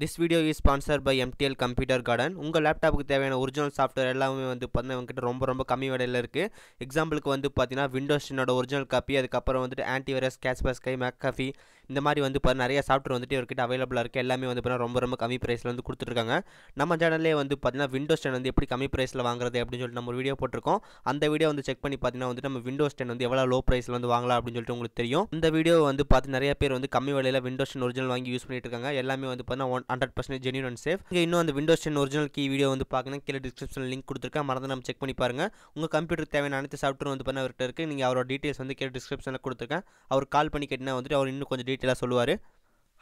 this video is sponsor by MDL computer garden உங்கள் லேப்டாப்புக்கு தேவையான ஒரிஜினல் சாஃப்ட்வேர் எல்லாமே வந்து பார்த்தீங்கன்னா உங்ககிட்ட ரொம்ப ரொம்ப கம்மி விலையில் இருக்குது எக்ஸாம்பிளுக்கு வந்து பார்த்தீங்கன்னா விண்டோஸ் டென்னோட ஒரிஜினல் காப்பி அதுக்கப்புறம் வந்துட்டு ஆன்டிவைரஸ் கேஷ்பஸ் கை மேக்காஃபி இந்த மாதிரி வந்து பார்த்தீங்கன்னா நிறைய சாஃப்ட்வேர் வந்துட்டு இவர்கிட்ட அவைலபிளாக இருக்குது எல்லாமே வந்து பார்த்தீங்கன்னா ரொம்ப ரொம்ப கம்மி ப்ரைஸில் வந்து கொடுத்துருக்காங்க நம்ம சேனல்லே வந்து பார்த்தீங்கன்னா விண்டோஸ் டென் வந்து எப்படி கம்மி ப்ரைஸில் வாங்குறது அப்படின்னு சொல்லிட்டு நம்ம ஒரு வீடியோ போட்டிருக்கோம் அந்த வீடியோ வந்து செக் பண்ணி பார்த்தீங்கன்னா வந்துட்டு நம்ம விண்டோஸ் டென் வந்து எவ்வளோ லோ ப்ரைஸில் வந்து வாங்கலாம் அப்படின்னு சொல்லிட்டு உங்களுக்கு தெரியும் இந்த வீடியோ வந்து பார்த்து நிறைய பேர் வந்து கம்மி விலையில் விண்டோஸ் டென் ஒரிஜினல் வாங்கி யூஸ் பண்ணிட்டு இருக்காங்க எல்லாமே வந்து பார்த்தீங்கன்னா one hundred percentage genuine and safe இங்கே இன்னும் அந்த Windows ten original key video வந்து பார்க்கணும் கீழே டிஸ்கிரிப்ஷன் லிங்க் கொடுத்துருக்கேன் மறந்து நம்ம செக் பண்ணி பாருங்கள் உங்கள் கம்ப்யூட்டர் தேவையான அனைத்து சாஃப்ட்வேர் வந்து பண்ண அவர்கிட்ட இருக்குது நீங்கள் அவரோட டீட்டெயில்ஸ் வந்து கீழே டிஸ்கிரிப்ஷனில் கொடுத்துருக்கேன் அவர் கால் பண்ணி கேட்டினா வந்துட்டு அவர் இன்னும் கொஞ்சம் டீட்டெயிலாக சொல்லுவார்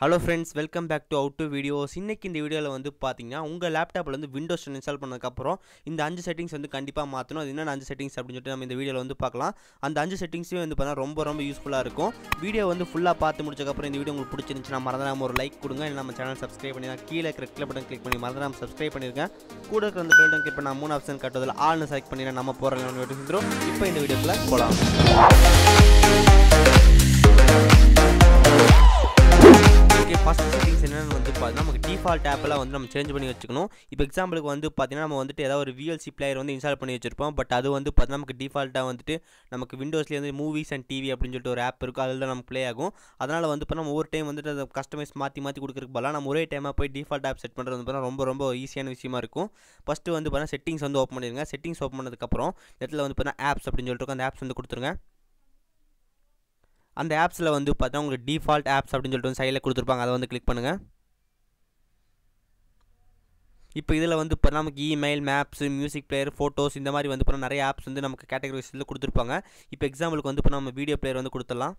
hello friends welcome back to out two videos இன்றைக்கி இந்த வீடியோவில் வந்து பார்த்தீங்கன்னா உங்கள் லேப்டாப்பில் வந்து விண்டோஸ் இன்ஸ்டால் பண்ணதுக்கப்புறம் இந்த அஞ்சு செட்டிங்ஸ் வந்து கண்டிப்பாக மாற்றணும் அது என்னென்ன அஞ்சு செட்டிங்ஸ் அப்படின்னு சொல்லிட்டு நம்ம இந்த வீடியோவில் வந்து பார்க்கலாம் அந்த அஞ்சு செட்டிங்ஸையும் வந்து பார்த்தா ரொம்ப ரொம்ப யூஸ்ஃபுல்லாக இருக்கும் வீடியோ வந்து ஃபுல்லாக பார்த்து முடிச்சக்கப்புறம் இந்த வீடியோ உங்களுக்கு பிடிச்சிருந்துச்சுன்னா மறந்துடாம ஒரு லைக் கொடுங்க இல்லை நம்ம சேனல் சப்ஸ்கிரைப் பண்ணி கீழே இருக்கிற கிளிக் பட்டன் கிளிக் பண்ணி மறந்துடாம சப்ஸ்கிரைப் பண்ணியிருக்கேன் கூட இருக்கிற அந்த பெல் கிளிக் பண்ணால் மூணு ஆப்ஷன் கட்டுவதில் ஆள்னு செலக்ட் பண்ணிடுறேன் நம்ம போகிற நோட்டிஃபிகேஷன் இப்போ இந்த வீடியோக்குள்ளே போகலாம் ஓகே ஃபஸ்ட் செட்டிங்ஸ் என்னென்னு வந்து பார்த்தீங்கன்னா நமக்கு டிஃபால்ட் ஆப்பெல்லாம் வந்து நம்ம சேஞ்ச் பண்ணி வச்சுக்கணும் இப்போ எக்ஸாம்பிளுக்கு வந்து பார்த்தீங்கன்னா நம்ம வந்துட்டு ஏதாவது ஒரு விஎல்சி பிளேயர் வந்து இன்ஸ்டால் பண்ணி வச்சிருப்போம் பட் அது வந்து பார்த்தீங்கன்னா நமக்கு டிஃபால்ட்டாக வந்துட்டு நமக்கு விண்டோஸ்லேயே வந்து மூவிஸ் அண்ட் டிவி அப்படின்னு சொல்லிட்டு ஒரு ஆப் இருக்கும் அதில் தான் நம்ம ப்ளே ஆகும் அதனால் வந்து இப்போ நம்ம ஒரு டைம் வந்துட்டு அதை கஸ்டமைஸ் மாற்றி மாற்றி கொடுக்குறக்கு பதிலாக நம்ம ஒரே டைமாக போய் டிஃபால்ட் ஆப் செட் பண்ணுறது வந்து ரொம்ப ரொம்ப ஈஸியான விஷயமா இருக்கும் ஃபஸ்ட்டு வந்து பார்த்தீங்கன்னா செட்டிங்ஸ் வந்து ஓப்பன் பண்ணிடுங்க செட்டிங்ஸ் ஓப்பன் பண்ணதுக்கப்புறம் இடத்துல வந்து பார்த்தீங்கன்னா ஆப்ஸ் அப்படின்னு சொல்லிட்டு அந்த ஆப்ஸ் வந்து கொடுத்துருங்க அந்த ஆப்ஸில் வந்து பார்த்தா உங்களுக்கு டிஃபால்ட் ஆப்ஸ் அப்படின்னு சொல்லிட்டு வந்து சைடில் கொடுத்துருப்பாங்க அதை வந்து கிளிக் பண்ணுங்கள் இப்போ இதில் வந்து இப்போ நமக்கு email maps music player photos இந்த மாதிரி வந்து இப்போ நிறைய ஆப்ஸ் வந்து நமக்கு கேட்டகரிஸில் கொடுத்துருப்பாங்க இப்போ எக்ஸாம்பிளுக்கு வந்து இப்போ நம்ம வீடியோ பிளேயர் வந்து கொடுத்துடலாம்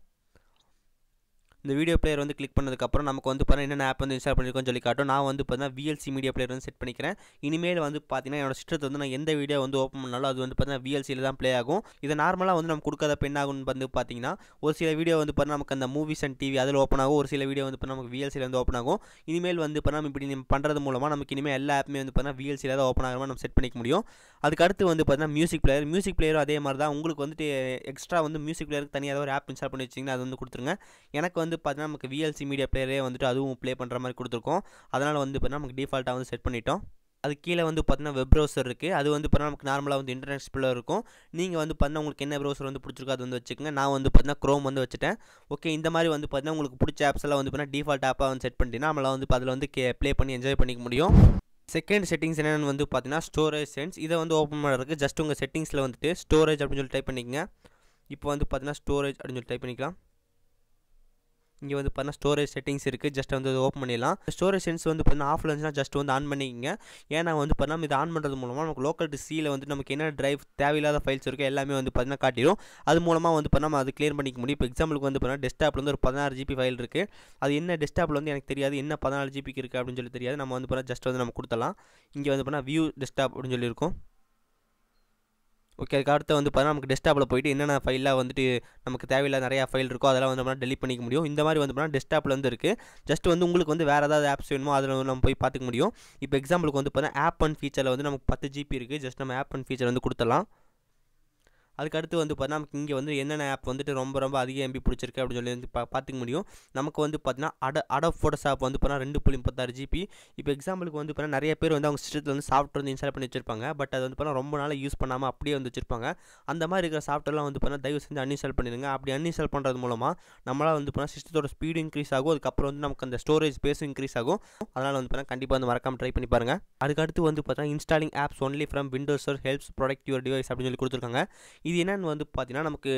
இந்த வீடியோ பிளேயர் வந்து கிளிக் பண்ணதுக்கப்புறம் நமக்கு வந்து பார்த்தீங்கன்னா என்னென்ன ஆப் வந்து இன்ஸ்டால் பண்ணியிருக்கோம்னு சொல்லி காட்டும் நான் வந்து பார்த்தீங்கன்னா விஎல்சி மீடியா பிளேயர் வந்து செட் பண்ணிக்கிறேன் இனிமேல் வந்து பார்த்தீங்கன்னா என்னோட சிஸ்டத்தை வந்து நான் எந்த வீடியோ வந்து ஓப்பன் பண்ணாலும் அது வந்து பார்த்தீங்கன்னா விஎல்சியில் தான் ப்ளே ஆகும் இது நார்மலாக வந்து நம்ம கொடுக்காத பெண் ஆகும்னு வந்து பார்த்தீங்கன்னா ஒரு சில வீடியோ வந்து பார்த்தீங்கன்னா நமக்கு அந்த மூவிஸ் அண்ட் டிவி அதில் ஓப்பன் ஆகும் ஒரு சில வீடியோ வந்து பார்த்தீங்கன்னா நமக்கு விஎல்சியில் வந்து ஓப்பன் ஆகும் இனிமேல் வந்து பார்த்தா நம்ம இப்படி நம்ம பண்ணுறது மூலமாக நமக்கு இனிமேல் எல்லா ஆப்புமே வந்து பார்த்தீங்கன்னா விஎல்சியில் தான் ஓப்பன் ஆகிற நம்ம செட் பண்ணிக்க முடியும் அதுக்கு அடுத்து வந்து பார்த்தீங்கன்னா மியூசிக் பிளேயர் மியூசிக் பிளேயரும் அதே மாதிரி தான் உங்களுக்கு வந்துட்டு எக்ஸ்ட்ரா வந்து மியூசிக் பிளேயருக்கு தனியாக ஒரு ஆப் இன்ஸ்டால் பண்ணி வச்சிங்கன்னா அது வந்து கொடுத்துருங்க எனக்கு வந்து வந்து பார்த்தீங்கன்னா நமக்கு விஎல்சி மீடியா பிளேயரே வந்துட்டு அதுவும் ப்ளே பண்ணுற மாதிரி கொடுத்துருக்கோம் அதனால் வந்து பார்த்தீங்கன்னா நமக்கு டிஃபால்ட்டாக வந்து செட் பண்ணிட்டோம் அது கீழே வந்து பார்த்தீங்கன்னா வெப் ப்ரௌசர் இருக்குது அது வந்து பார்த்தா நமக்கு நார்மலாக வந்து இன்டர்நெட் ஸ்பீடில் இருக்கும் நீங்கள் வந்து பார்த்தீங்கன்னா உங்களுக்கு என்ன ப்ரௌசர் வந்து பிடிச்சிருக்கோ அது வந்து வச்சுக்கோங்க நான் வந்து பார்த்தீங்கன்னா க்ரோம் வந்து வச்சுட்டேன் ஓகே இந்த மாதிரி வந்து பார்த்தீங்கன்னா உங்களுக்கு பிடிச்ச ஆப்ஸ் எல்லாம் வந்து பார்த்தீங்கன்னா டிஃபால்ட் ஆப்பாக வந்து செட் பண்ணிட்டீங்கன்னா நம்மளால் வந்து அதில் வந்து கே ப்ளே பண்ணி என்ஜாய் பண்ணிக்க முடியும் செகண்ட் செட்டிங்ஸ் என்னென்னு வந்து பார்த்தீங்கன்னா ஸ்டோரேஜ் சென்ஸ் இதை வந்து ஓப்பன் பண்ணுறதுக்கு ஜஸ்ட் உங்கள் செட்டிங்ஸில் வந்துட்டு ஸ்டோரேஜ் அப்படின்னு சொல்லி டைப் பண்ணிக்கங்க இப்போ வந்து பார்த்தீங்கன்னா ஸ்டோரேஜ் அப்படின்னு சொல்லி டைப் பண்ணிக்கலாம் இங்கே வந்து பார்த்தீங்கன்னா ஸ்டோரேஜ் செட்டிங்ஸ் இருக்குது ஜஸ்ட் வந்து ஓப்பன் பண்ணிடலாம் ஸ்டோரேஜ் செட்டிங்ஸ் வந்து பார்த்தீங்கன்னா ஆஃப்ல இருந்துச்சுன்னா ஜஸ்ட் வந்து ஆன் பண்ணிக்கிங்க ஏன்னா வந்து பார்த்தா இது ஆன் பண்ணுறது மூலமாக நமக்கு லோக்கல் டிசியில் வந்து நமக்கு என்ன டிரைவ் தேவையில்லாத ஃபைல்ஸ் இருக்கோ எல்லாமே வந்து பார்த்தீங்கன்னா காட்டிடும் அது மூலமாக வந்து பார்த்தீங்கன்னா அது கிளியர் பண்ணிக்க முடியும் இப்போ எக்ஸாம்பிளுக்கு வந்து பார்த்தீங்கன்னா டெஸ்டாப்பில் வந்து ஒரு பதினாறு ஜிபி ஃபைல் இருக்குது அது என்ன டெஸ்டாப்பில் வந்து எனக்கு தெரியாது என்ன பதினாலு ஜிபிக்கு இருக்குது அப்படின்னு சொல்லி தெரியாது நம்ம வந்து பார்த்தா ஜஸ்ட் வந்து நம்ம கொடுத்தலாம் இங்கே வந்து பார்த்தீங்கன்னா வியூ டெஸ்டாப் அப்படின்னு சொல்லியிருக்கோம் ஓகே அதுக்கு அடுத்து வந்து பார்த்தீங்கன்னா நமக்கு டெஸ்க்டாப்பில் போயிட்டு என்னென்ன ஃபைலாக வந்துட்டு நமக்கு தேவையில்லாத நிறையா ஃபைல் இருக்கோ அதெல்லாம் வந்து நம்மளால் டெலிட் பண்ணிக்க முடியும் இந்த மாதிரி வந்து டெஸ்க்டாப்பில் வந்து இருக்குது ஜஸ்ட் வந்து உங்களுக்கு வந்து வேறு ஏதாவது ஆப்ஸ் வேணுமோ அதில் நம்ம போய் பார்த்துக்க முடியும் இப்போ எக்ஸாம்பிளுக்கு வந்து பார்த்தீங்கன்னா ஆப் அண்ட் ஃபீச்சரில் வந்து நமக்கு பத்து ஜிபி இருக்குது ஜஸ்ட் நம்ம ஆப் அண்ட் ஃபீச்சர் வந்து கொடுத்துடலாம் அதுக்கடுத்து வந்து பார்த்தீங்கன்னா நமக்கு இங்கே வந்து என்னென்ன ஆப் வந்துட்டு ரொம்ப ரொம்ப அதிக எம்பி பிடிச்சிருக்கு அப்படின்னு சொல்லி வந்து பார்த்துக்க முடியும் நமக்கு வந்து பார்த்தீங்கன்னா அட அட ஃபோட்டோஷாப் வந்து பார்த்தா ரெண்டு புள்ளி முப்பத்தாறு ஜிபி இப்போ எக்ஸாம்பிளுக்கு வந்து பார்த்தீங்கன்னா நிறைய பேர் வந்து அவங்க சிஸ்டத்தில் வந்து சாஃப்ட்வேர் வந்து இன்ஸ்டால் பண்ணி வச்சிருப்பாங்க பட் அது வந்து பார்த்தா ரொம்ப நாள் யூஸ் பண்ணாமல் அப்படியே வந்து வச்சிருப்பாங்க அந்த மாதிரி இருக்கிற சாஃப்ட்வேர்லாம் வந்து பார்த்தீங்கன்னா தயவு செஞ்சு அன்இன்ஸ்டால் பண்ணிடுங்க அப்படி அன்இன்ஸ்டால் பண்ணுறது மூலமாக நம்மளால் வந்து பார்த்தீங்கன்னா சிஸ்டத்தோட ஸ்பீடு இன்க்ரீஸ் ஆகும் அதுக்கப்புறம் வந்து நமக்கு அந்த ஸ்டோரேஜ் பேஸும் இன்க்ரீஸ் ஆகும் அதனால் வந்து பார்த்தீங்கன்னா கண்டிப்பாக வந்து மறக்காமல் ட்ரை பண்ணி பாருங்கள் அதுக்கடுத்து வந்து பார்த்தீங்கன்னா installing apps only from Windows helps protect your device அப்படின்னு சொல்லி கொடுத்துருக்காங்க இது என்னென்னு வந்து பார்த்தீங்கன்னா நமக்கு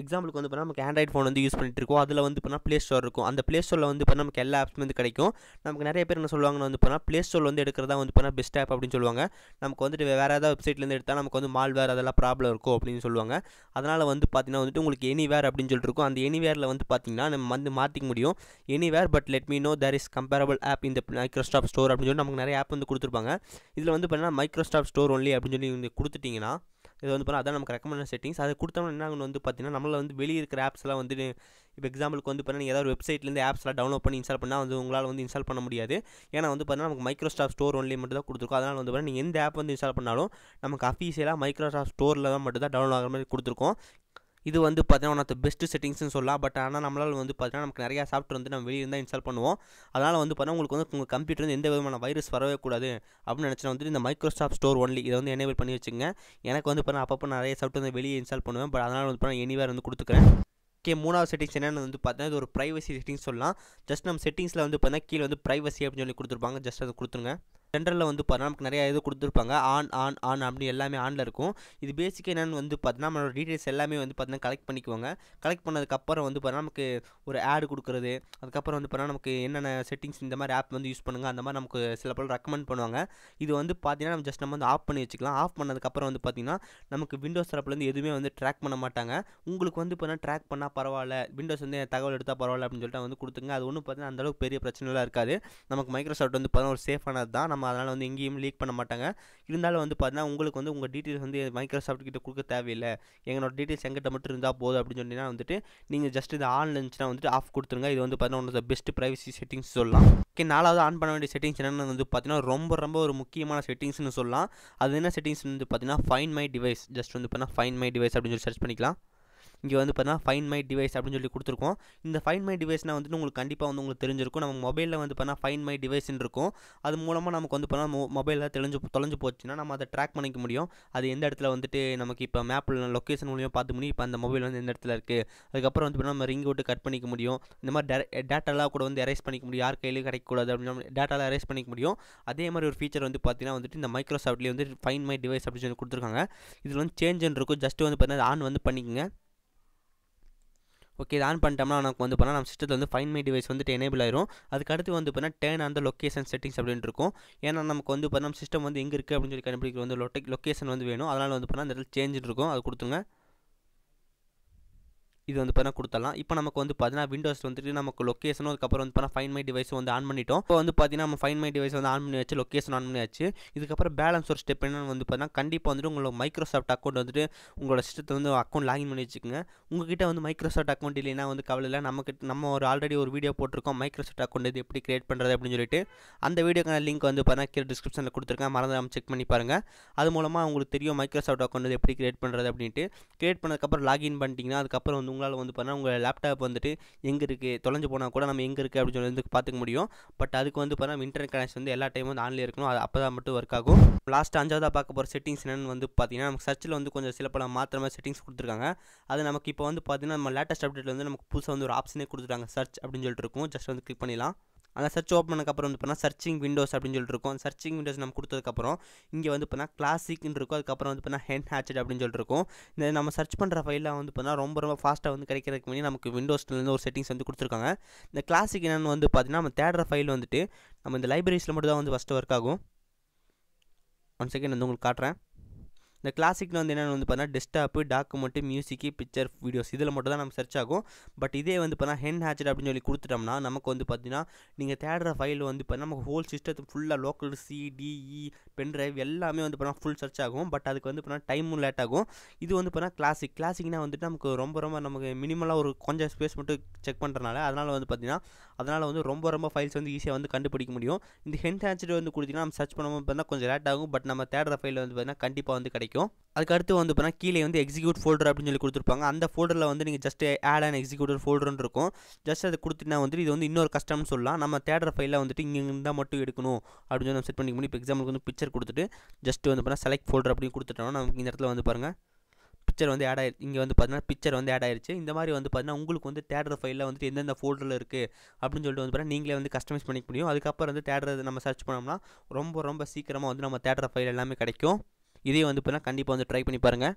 எக்ஸாம்பிளுக்கு வந்து பார்த்தீங்கன்னா நமக்கு ஆண்ட்ராய்ட் ஃபோன் வந்து யூஸ் பண்ணிட்டு இருக்கோம் அதில் வந்து பார்த்தீங்கன்னா ப்ளே ஸ்டோர் இருக்கும் அந்த ப்ளே ஸ்டோரில் வந்து இப்போ நமக்கு எல்லா ஆப்ஸும் வந்து கிடைக்கும் நமக்கு நிறைய பேர் என்ன சொல்லுவாங்கன்னு வந்து பார்த்தீங்கன்னா ப்ளே ஸ்டோர் வந்து எடுக்கிறதா வந்து பார்த்தீங்கன்னா பெஸ்ட் ஆப் அப்படின்னு சொல்லுவாங்க நமக்கு வந்துட்டு வேறு ஏதாவது வெப்சைட்லேருந்து எடுத்தால் நமக்கு வந்து மால் வேறு அதெல்லாம் ப்ராப்ளம் இருக்கும் அப்படின்னு சொல்லுவாங்க அதனால் வந்து பார்த்தீங்கன்னா வந்துட்டு உங்களுக்கு எனி வேர் அப்படின்னு சொல்லிட்டு இருக்கும் அந்த எனி வேரில் வந்து பார்த்தீங்கன்னா நம்ம வந்து மாற்றிக்க முடியும் anywhere but let me know there is comparable app இந்த மைக்ரோஸ்டாப் ஸ்டோர் அப்படின்னு சொல்லி நமக்கு நிறைய ஆப் வந்து கொடுத்துருப்பாங்க இதில் வந்து பார்த்தீங்கன்னா மைக்ரோஸ்டாப் ஸ்டோர் ஒன்லி அப்படின்னு சொல்லி கொடுத்துட்டிங்கன்னா இது வந்து பார்த்தா அதான் நமக்கு ரெக்கமெண்ட் செட்டிங்ஸ் அதை கொடுத்தோம்னா என்ன வந்து பார்த்தீங்கன்னா நம்மள வந்து வெளியே இருக்கிற ஆப்ஸ்லாம் வந்து இப்போ எக்ஸாம்பிளுக்கு வந்து பார்த்தீங்கன்னா நீங்கள் ஏதாவது வெப்சைட்லேருந்து ஆப்ஸ்லாம் டவுன்லோட் பண்ணி இன்ஸ்டால் பண்ணால் வந்து உங்களால் வந்து இன்ஸ்டால் பண்ண முடியாது ஏன்னா வந்து பார்த்தீங்கன்னா நமக்கு ஸ்டாஃப் ஸ்டோர் ஒன்லி மட்டும் தான் கொடுத்துருக்கோம் அதனால் வந்து பார்த்தீங்கன்னா நீங்கள் எந்த ஆப் வந்து இன்ஸ்டால் பண்ணாலும் நமக்கு அஃபீஷியலாக ஸ்டாஃப் ஸ்டோரில் தான் மட்டும் தான் டவுன்லோட் ஆகிற மாதிரி கொடுத்துருக்கோம் இது வந்து பார்த்தீங்கன்னா ஒன் ஆஃப் த பெஸ்ட் செட்டிங்ஸ்னு சொல்லலாம் பட் ஆனால் நம்மளால் வந்து பார்த்தீங்கன்னா நமக்கு நிறையா சாஃப்ட்வேர் வந்து நம்ம வெளியே இருந்தால் இன்ஸ்டால் பண்ணுவோம் அதனால் வந்து பார்த்தீங்கன்னா உங்களுக்கு வந்து உங்கள் கம்ப்யூட்டர் வந்து எந்த விதமான வைரஸ் வரவே கூடாது அப்படின்னு நினச்சினா வந்து இந்த மைக்ரோசாஃப்ட் ஸ்டோர் ஒன்லி இதை வந்து எனேபிள் பண்ணி வச்சுங்க எனக்கு வந்து பார்த்தீங்கன்னா அப்பப்போ நிறைய சாஃப்ட்வேர் வந்து வெளியே இன்ஸ்டால் பண்ணுவேன் பட் அதனால் வந்து பார்த்தீங்கன்னா எனிவேர் வந்து கொடுத்துக்கிறேன் ஓகே மூணாவது செட்டிங்ஸ் என்னென்னு வந்து பார்த்தீங்கன்னா இது ஒரு ப்ரைவசி செட்டிங்ஸ் சொல்லலாம் ஜஸ்ட் நம்ம செட்டிங்ஸில் வந்து பார்த்தீங்கன்னா கீழே வந்து ப்ரைவசி அப்படின்னு சொல்லி கொடுத்துருப்பாங்க ஜஸ்ட் அதை கொடுத்துருங்க ஜென்ரலில் வந்து பார்த்தா நமக்கு நிறையா இது கொடுத்துருப்பாங்க ஆன் ஆன் ஆன் அப்படின்னு எல்லாமே ஆனில் இருக்கும் இது பேசிக்காக என்னென்னு வந்து பார்த்தீங்கன்னா நம்மளோட டீட்டெயில்ஸ் எல்லாமே வந்து பார்த்தீங்கன்னா கலெக்ட் பண்ணிக்குவாங்க கலெக்ட் பண்ணதுக்கப்புறம் வந்து பார்த்தீங்கன்னா நமக்கு ஒரு ஆடு கொடுக்குறது அதுக்கப்புறம் வந்து பார்த்தீங்கன்னா நமக்கு என்னென்ன செட்டிங்ஸ் இந்த மாதிரி ஆப் வந்து யூஸ் பண்ணுங்கள் அந்த மாதிரி நமக்கு சில பல ரெக்கமெண்ட் பண்ணுவாங்க இது வந்து பார்த்தீங்கன்னா நம்ம ஜஸ்ட் நம்ம வந்து ஆஃப் பண்ணி வச்சுக்கலாம் ஆஃப் பண்ணதுக்கப்புறம் வந்து பார்த்தீங்கன்னா நமக்கு விண்டோஸ் தரப்புலேருந்து எதுவுமே வந்து ட்ராக் பண்ண மாட்டாங்க உங்களுக்கு வந்து பார்த்தீங்கன்னா ட்ராக் பண்ணால் பரவாயில்ல விண்டோஸ் வந்து தகவல் எடுத்தால் பரவாயில்ல அப்படின்னு சொல்லிட்டு வந்து கொடுத்துங்க அது ஒன்றும் பார்த்தீங்கன்னா அந்தளவுக்கு பெரிய பிரச்சனைலாம் இருக்காது நமக்கு மைக்ரோசாஃப்ட் வந்து பார்த்தீங்கன்னா ஒரு சேஃபானது தான் நம்ம நம்ம அதனால் வந்து எங்கேயும் லீக் பண்ண மாட்டாங்க இருந்தாலும் வந்து பார்த்தீங்கன்னா உங்களுக்கு வந்து உங்கள் டீட்டெயில்ஸ் வந்து மைக்ரோசாஃப்ட் கிட்ட கொடுக்க தேவையில்லை எங்களோட டீட்டெயில்ஸ் எங்கிட்ட மட்டும் இருந்தால் போதும் அப்படின்னு சொன்னீங்கன்னா வந்துட்டு நீங்கள் ஜஸ்ட் இந்த ஆன் இருந்துச்சுன்னா வந்துட்டு ஆஃப் கொடுத்துருங்க இது வந்து பார்த்தீங்கன்னா one of the best privacy settings சொல்லலாம் ஓகே நாலாவது ஆன் பண்ண வேண்டிய செட்டிங்ஸ் என்னென்னு வந்து பார்த்தீங்கன்னா ரொம்ப ரொம்ப ஒரு முக்கியமான செட்டிங்ஸ்னு சொல்லலாம் அது என்ன செட்டிங்ஸ் வந்து பார்த்தீங்கன்னா ஃபைன் மை டிவைஸ் ஜஸ்ட் வந்து பார்த்தீங்கன்னா ஃபைன் மை டிவைஸ் அப்படின்னு சொல்லி சர்ச் பண்ணிக்கலாம் இங்கே வந்து பார்த்தீங்கன்னா ஃபைன் மை டிவைஸ் அப்படின்னு சொல்லி கொடுத்துருக்கோம் இந்த ஃபைன் மை டிவைஸ்னால் வந்து உங்களுக்கு கண்டிப்பாக வந்து உங்களுக்கு தெரிஞ்சிருக்கும் நம்ம மொபைலில் வந்து பார்த்தீங்கன்னா ஃபைன் மை டிவைஸ்ன்னு இருக்கும் அது மூலமாக நமக்கு வந்து பார்த்தீங்கன்னா மொபைலில் தெளிஞ்சு தொலைஞ்சு போச்சுன்னா நம்ம அதை ட்ராக் பண்ணிக்க முடியும் அது எந்த இடத்துல வந்துட்டு நமக்கு இப்போ மேப்பில் லொக்கேஷன் மூலியமாக பார்த்து முடியும் இப்போ அந்த மொபைல் வந்து எந்த இடத்துல இருக்குது அதுக்கப்புறம் வந்து நம்ம ரிங் விட்டு கட் பண்ணிக்க முடியும் இந்த மாதிரி டேட்டாலாம் கூட வந்து எரேஸ் பண்ணிக்க முடியும் யார் கையிலேயும் கிடைக்கக்கூடாது அப்படின்னு டேட்டாலாம் எரேஸ் பண்ணிக்க முடியும் அதே மாதிரி ஒரு ஃபீச்சர் வந்து பார்த்தீங்கன்னா வந்துட்டு இந்த மைக்ரோசாஃப்ட்லேயே வந்து ஃபைன் மை டிவைஸ் அப்படின்னு சொல்லி கொடுத்துருக்காங்க இதில் வந்து சேஞ்சுன்னு இருக்கும் ஜஸ்ட்டு வந்து பார்த்தீங்கன்னா ஆன் வந்து பண்ணிக்கோங்க ஓகே இது ஆன் பண்ணிட்டோம்னா நமக்கு வந்து பண்ணால் நம்ம சிஸ்டத்தில் வந்து ஃபைன் மை டிவைஸ் வந்துட்டு எனேபிள் ஆயிரும் அதுக்கடுத்து வந்து பண்ணால் டேன் அந்த லொக்கேஷன் செட்டிங்ஸ் அப்படின்னு இருக்கும் ஏன்னா நமக்கு வந்து பண்ணால் சிஸ்டம் வந்து எங்கே இருக்குது அப்படின்னு சொல்லி கண்டுபிடிக்கிற வந்து லொட்டே லொக்கேஷன் வந்து வேணும் அதனால் வந்து பண்ணால் அந்த இடத்துல இருக்கும் அது கொடுத்துங்க இது வந்து பார்த்தா கொடுத்தலாம் இப்போ நமக்கு வந்து பார்த்தீங்கன்னா விண்டோஸ் வந்துட்டு நமக்கு லொக்கேஷன் அதுக்கப்புறம் வந்து பார்த்தா ஃபைன் மை டிவைஸ் வந்து ஆன் பண்ணிட்டோம் இப்போ வந்து பார்த்தீங்கன்னா நம்ம ஃபைன் மை டிவைஸ் வந்து ஆன் பண்ணி வச்சு லொக்கேஷன் ஆன் பண்ணி வச்சு இதுக்கப்புறம் பேலன்ஸ் ஒரு ஸ்டெப் என்னென்னு வந்து பார்த்தீங்கன்னா கண்டிப்பாக வந்துட்டு உங்களோட மைக்ரோசாஃப்ட் அக்கௌண்ட் வந்துட்டு உங்களோட சிஸ்டத்தை வந்து அக்கௌண்ட் லாகின் பண்ணி வச்சுக்கோங்க உங்ககிட்ட வந்து மைக்ரோசாஃப்ட் அக்கௌண்ட் இல்லைன்னா வந்து கவலை இல்லை நமக்கு நம்ம ஒரு ஆல்ரெடி ஒரு வீடியோ போட்டிருக்கோம் மைக்ரோசாஃப்ட் அக்கௌண்ட் இது எப்படி கிரியேட் பண்ணுறது அப்படின்னு சொல்லிட்டு அந்த வீடியோக்கான லிங்க் வந்து பார்த்தீங்கன்னா கீழே டிஸ்கிரிப்ஷனில் கொடுத்துருக்கேன் மறந்து நம்ம செக் பண்ணி பாருங்கள் அது மூலமாக உங்களுக்கு தெரியும் மைக்ரோசாஃப்ட் அக்கௌண்ட் எப்படி கிரியேட் பண்ணுறது அப்படின்ட்டு கிரியேட் பண்ணதுக்கப்புறம் லாகின் பண்ணிட்டீங்கன்னா அதுக்கப்புறம் வந்து உங்களால் வந்து பார்த்தீங்கன்னா உங்கள் லேப்டாப் வந்துட்டு எங்கே இருக்குது தொலைஞ்சு போனால் கூட நம்ம எங்கே இருக்குது அப்படின்னு சொல்லி வந்து பார்த்துக்க முடியும் பட் அதுக்கு வந்து பார்த்தீங்கன்னா இன்டர்நெட் கனெக்ஷன் வந்து எல்லா டைமும் வந்து ஆன்லைன் இருக்கணும் அது அப்போ தான் மட்டும் ஒர்க் ஆகும் லாஸ்ட் அஞ்சாவதாக பார்க்க போகிற செட்டிங்ஸ் என்னென்னு வந்து பார்த்தீங்கன்னா நமக்கு சர்ச்சில் வந்து கொஞ்சம் சில பல மாத்திர மாதிரி செட்டிங்ஸ் கொடுத்துருக்காங்க அது நமக்கு இப்போ வந்து பார்த்தீங்கன்னா நம்ம லேட்டஸ்ட் அப்டேட்டில் வந்து நமக்கு புதுசாக வந்து ஒரு ஆப்ஷனே கொடுத்துருக்காங்க சர்ச் அப்படின்னு சொல்லிட்டு இருக்கும் ஜஸ்ட் வந்து கிளிக் பண்ணிடலாம் அந்த சர்ச் ஓப்பன் பண்ணக்கப்புறம் வந்து பார்த்தீங்கன்னா சர்ச்சிங் விண்டோஸ் அப்படின்னு சொல்லிட்டு இருக்கும் சர்ச்சிங் விண்டோஸ் நம்ம கொடுத்ததுக்கப்புறம் இங்கே வந்து பார்த்தீங்கன்னா கிளாசிக்னு இருக்கும் அதுக்கப்புறம் வந்து பார்த்தீங்கன்னா ஹென் ஹேச்சட் அப்படின்னு சொல்லிட்டு இருக்கும் இந்த நம்ம சர்ச் பண்ணுற ஃபைலாக வந்து பார்த்தீங்கன்னா ரொம்ப ரொம்ப ஃபாஸ்ட்டாக வந்து கிடைக்கிறதுக்கு முன்னாடி நமக்கு விண்டோஸ்லேருந்து ஒரு செட்டிங்ஸ் வந்து கொடுத்துருக்காங்க இந்த கிளாசிக் என்னென்னு வந்து பார்த்தீங்கன்னா நம்ம தேடுற ஃபைல் வந்துட்டு நம்ம இந்த லைப்ரரிஸில் மட்டும் தான் வந்து ஃபஸ்ட்டு ஒர்க் ஆகும் ஒன் செகண்ட் வந்து உங்களுக்கு காட்டுறேன் இந்த கிளாசிக்கில் வந்து என்னென்னு வந்து பார்த்தீங்கன்னா desktop document music picture videos இதில் மட்டும் தான் நம்ம சர்ச் ஆகும் பட் இதே வந்து பார்த்தீங்கன்னா ஹென் ஹேச்சர் அப்படின்னு சொல்லி கொடுத்துட்டோம்னா நமக்கு வந்து பார்த்தீங்கன்னா நீங்கள் தேடுற ஃபைல் வந்து பார்த்தீங்கன்னா நமக்கு ஹோல் சிஸ்டத்துக்கு ஃபுல்லாக லோக்கல் சிடிஇ பென்ட்ரைவ் எல்லாமே வந்து பார்த்தீங்கன்னா ஃபுல் சர்ச் ஆகும் பட் அதுக்கு வந்து பார்த்தீங்கன்னா டைமும் லேட் ஆகும் இது வந்து பார்த்தீங்கன்னா கிளாசிக் கிளாசிக்னா வந்துட்டு நமக்கு ரொம்ப ரொம்ப நமக்கு மினிமலாக ஒரு கொஞ்சம் ஸ்பேஸ் மட்டும் செக் பண்ணுறனால அதனால் வந்து பார்த்தீங்கன்னா அதனால் வந்து ரொம்ப ரொம்ப ஃபைல்ஸ் வந்து ஈஸியாக வந்து கண்டுபிடிக்க முடியும் இந்த ஹென் ஹென்ஹேச்சர் வந்து கொடுத்தீங்கன்னா நம்ம சர்ச் பண்ணும்போது பார்த்தீங்கன்னா கொஞ்சம் லேட் ஆகும் பட் நம்ம தேடுற ஃபைல் வந்து பார்த்தீங்கன்னா கண்டிப்பாக வந்து கிடைக்கும் கிடைக்கும் அதுக்கு அடுத்து வந்து பார்த்தா கீழே வந்து எக்ஸிக்யூட் ஃபோல்டர் அப்படின்னு சொல்லி கொடுத்துருப்பாங்க அந்த ஃபோல்டரில் வந்து நீங்கள் ஜஸ்ட் ஆட் அண்ட் எக்ஸிக்யூட்டர் ஃபோல்டர்னு இருக்கும் ஜஸ்ட் அதை கொடுத்துட்டா வந்துட்டு இது வந்து இன்னொரு கஸ்டம்னு சொல்லலாம் நம்ம தேட்டர் ஃபைலில் வந்துட்டு இங்கே இருந்தால் மட்டும் எடுக்கணும் அப்படின்னு சொல்லி நம்ம செட் பண்ணிக்க முடியும் இப்போ எக்ஸாம்பிளுக்கு வந்து பிக்சர் கொடுத்துட்டு ஜஸ்ட் வந்து பார்த்தா செலக்ட் ஃபோல்டர் அப்படின்னு கொடுத்துட்டோம்னா நமக்கு இந்த இடத்துல வந்து பாருங்கள் பிக்சர் வந்து ஆட் ஆயி இங்கே வந்து பார்த்தீங்கன்னா பிக்சர் வந்து ஆட் ஆயிருச்சு இந்த மாதிரி வந்து பார்த்தீங்கன்னா உங்களுக்கு வந்து தேட்டர் ஃபைலில் வந்துட்டு எந்தெந்த ஃபோல்டரில் இருக்குது அப்படின்னு சொல்லிட்டு வந்து பார்த்தீங்கன்னா நீங்களே வந்து கஸ்டமைஸ் பண்ணிக்க முடியும் அதுக்கப்புறம் வந்து தேட்டர் நம்ம சர்ச் பண்ணோம்னா ரொம்ப ரொம்ப சீக்கிரமாக வந்து நம்ம தேட்டர் ஃபைல் எல்லாமே கிடைக்கும் இதே வந்து பார்த்தீங்கன்னா கண்டிப்பாக வந்து ட்ரை பண்ணி பாருங்கள்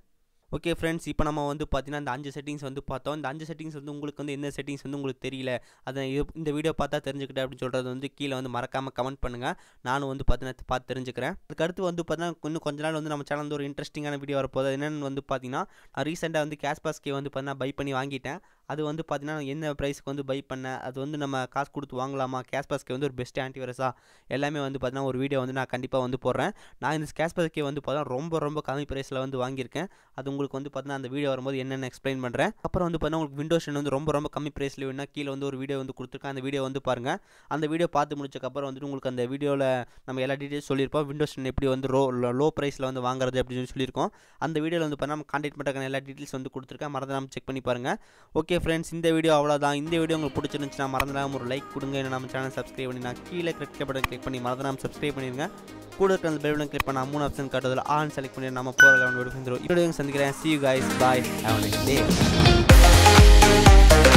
ஓகே ஃப்ரெண்ட்ஸ் இப்போ நம்ம வந்து பார்த்தீங்கன்னா அந்த அஞ்சு செட்டிங்ஸ் வந்து பார்த்தோம் இந்த அஞ்சு செட்டிங்ஸ் வந்து உங்களுக்கு வந்து எந்த செட்டிங்ஸ் வந்து உங்களுக்கு தெரியல அதை இந்த வீடியோ பார்த்தா தெரிஞ்சுக்கிட்டேன் அப்படின்னு சொல்கிறது வந்து கீழே வந்து மறக்காமல் கமெண்ட் பண்ணுங்கள் நானும் வந்து பார்த்தீங்கன்னா பார்த்து தெரிஞ்சுக்கிறேன் அதுக்கடுத்து வந்து பார்த்தீங்கன்னா இன்னும் கொஞ்ச நாள் வந்து நம்ம சேனல் வந்து ஒரு இன்ட்ரெஸ்டிங்கான வீடியோ வரப்போகுது என்னென்னு வந்து பார்த்தீங்கன்னா ரீசெண்டாக வந்து கேஷ் பாஸ்கே வந்து பார்த்தீங்கன்னா பை பண்ணி வாங்கிட்டேன் அது வந்து பார்த்தீங்கன்னா என்ன ப்ரைஸுக்கு வந்து பை பண்ண அது வந்து நம்ம காசு கொடுத்து வாங்கலாமா கேஷ்பேஸ்க்கு வந்து ஒரு பெஸ்ட் ஆன்டிவைரஸாக எல்லாமே வந்து பார்த்தீங்கன்னா ஒரு வீடியோ வந்து நான் கண்டிப்பாக வந்து போடுறேன் நான் இந்த கேஷ்பேஸ்க்கே வந்து பார்த்தீங்கன்னா ரொம்ப ரொம்ப கம்மி ப்ரைஸில் வந்து வாங்கியிருக்கேன் அது உங்களுக்கு வந்து பார்த்தீங்கன்னா அந்த வீடியோ வரும்போது என்னென்ன எக்ஸ்பிளைன் பண்ணுறேன் அப்புறம் வந்து பார்த்தீங்கன்னா உங்களுக்கு விண்டோ வந்து ரொம்ப ரொம்ப கம்மி ப்ரைஸில் வேணும்னா கீழே வந்து ஒரு வீடியோ வந்து கொடுத்துருக்கேன் அந்த வீடியோ வந்து பாருங்கள் அந்த வீடியோ பார்த்து முடிச்சக்கப்புறம் வந்துட்டு உங்களுக்கு அந்த வீடியோவில் நம்ம எல்லா டீட்டெயில்ஸ் சொல்லியிருப்போம் விண்டோ எப்படி வந்து ரோ லோ ப்ரைஸில் வந்து வாங்குறது அப்படின்னு சொல்லியிருக்கோம் அந்த வீடியோவில் வந்து பார்த்தீங்கன்னா கான்டாக்ட் பண்ணுறதுக்கான எல்லா டீட்டெயில்ஸ் வந்து கொடுத்துருக்கேன் மறந்து நம்ம செக் பண்ணி பாருங்கள் ஓகே ஓகே ஃப்ரெண்ட்ஸ் இந்த வீடியோ அவ்வளோதான் இந்த வீடியோ உங்களுக்கு பிடிச்சிருந்துச்சுன்னா மறந்துடாம ஒரு லைக் கொடுங்க என்ன நம்ம சேனல் சப்ஸ்கிரைப் பண்ணி நான் கீழே கிளிக் பட்டன் கிளிக் பண்ணி மறந்துடாமல் சப்ஸ்கிரைப் பண்ணிடுங்க கூட இருக்கிற அந்த பெல் கிளிக் பண்ண மூணு ஆப்ஷன் காட்டுறதுல ஆன் செலக்ட் பண்ணி நம்ம போகிற லெவன் வீடியோ சந்திக்கிறேன் see you guys bye have next day